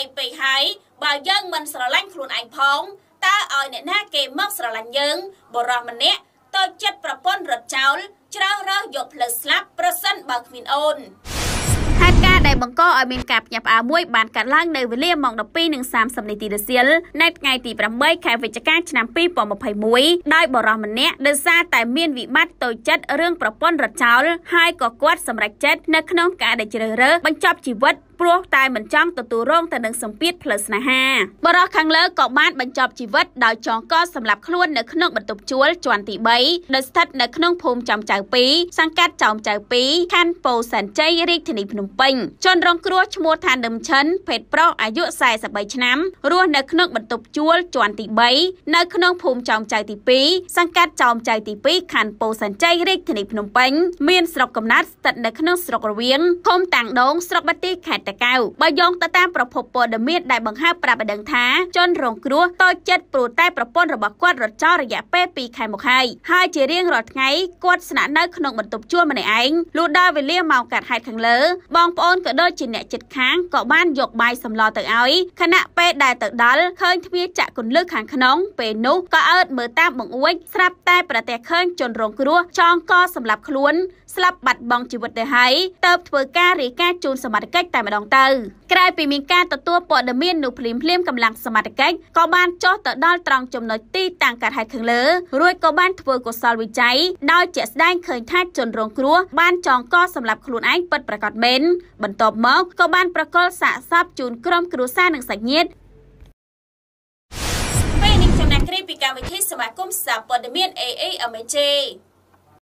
រីពេកហើយបើយើងមិនស្រឡាញ់ខ្លួនឯងផងតើឲ្យអ្នកណាគេមកស្រឡាញ់យើង បរោះម្នាក់តូចចិត្តប្រពន្ធរត់ចោលជ្រើសរើសយកផ្លូវស្លាប់ប្រសិនបើគ្មានអូនហេតុការណ៍ដែលបង្កឲ្យមានការផ្ញាក់ផ្អើលមួយបានកើតឡើងនៅវេលាម៉ោង12:30នាទីរសៀលនៅថ្ងៃទី8ខែវិច្ឆិកាឆ្នាំ2021ដោយបរិសម្នាក់ដោយសារតែមានវិបត្តិតូចចិត្តរឿងប្រពន្ធរត់ចោលហើយក៏គាត់សម្រេចចិត្តនៅក្នុងការដែលជ្រើសរើសបញ្ចប់ជីវិតព្រោះតែមិនចង់ទទួលរងទៅនឹងសម្ពាធផ្លូវស្នេហាបរិះខាងលើក៏បានបញ្ចប់ជីវិតដោយចងកសម្លាប់ខ្លួននៅក្នុងបន្ទប់ជួលជាន់ទី3ដែលស្ថិតនៅក្នុងភូមិចំចៅ2សង្កាត់ចោមចៅ2ខណ្ឌពោធិ៍សែនជ័យរាជធានីភ្នំពេញជនរងគ្រោះឈ្មោះថានឹមឈិនភេទប្រុសអាយុ43ឆ្នាំរស់នៅក្នុងបន្ទប់ជួលជាន់ទី3នៅក្នុងភូមិចោមចៅទី2សង្កាត់ចោមចៅទី2ខណ្ឌពោធិ៍សែនជ័យរាជធានីភ្នំពេញ មានស្រុកកំណើតស្ថិតនៅក្នុងស្រុករវៀងឃុំតាំងដងស្រុកបាទីខេត្តតាកែវបើយោងទៅតាមប្រភពព័ត៌មានដែលបង្ហើបប្រាប់ឲ្យដឹងថាជនរងគ្រោះតូចចិត្តព្រោះតែប្រពន្ធរបស់គាត់រត់ចោលរយៈពេល2ខែមកហើយហើយជារៀងរាល់ថ្ងៃគាត់ស្នាក់នៅក្នុងបន្ទប់ជួលម្នាក់ឯងលុះដល់វេលាម៉ោងកាត់ហេតុខាងលើបងប្អូនក៏ដូចជាអ្នកចិត្តខាងក៏បានយកបាយសម្លទៅឲ្យខណៈពេលដែលទៅដល់ឃើញទ្វារចាក់គន្លឹះខាងក្នុង ពេលនោះក៏អើតមើលតាមបង្អួចស្រាប់តែប្រទះឃើញជនរងគ្រោះចងកសម្លាប់ខ្លួនស្លាប់បាត់បង់ជីវិតទៅហើយតើបធ្វើការរាយការណ៍ជូនសមត្ថកិច្ចតែម្ដងងទៅក្រៅពីមានការទទួលព័ត៌មាននោះភ្លាមភ្លាមកម្លាំងសមត្ថកិច្ចក៏បានចុះទៅដល់ត្រង់ចំណុចទីតាំងកើតហេតុខាងលើរួចក៏បានធ្វើកុសលវិច័យដោយជាក់ស្ដែងឃើញថាជនរងគ្រោះបានចងកសម្រាប់ខ្លួនឯងពិតប្រាកដមែនបន្ទាប់មកក៏បានប្រកល់សាកសពជូនក្រុមគ្រួសារនិងសាច់ញាតិពេលនេះខ្ញុំណាគ្រីពីកម្មវិធីសមាគមសាព័ត៌មាន AA អមេជេ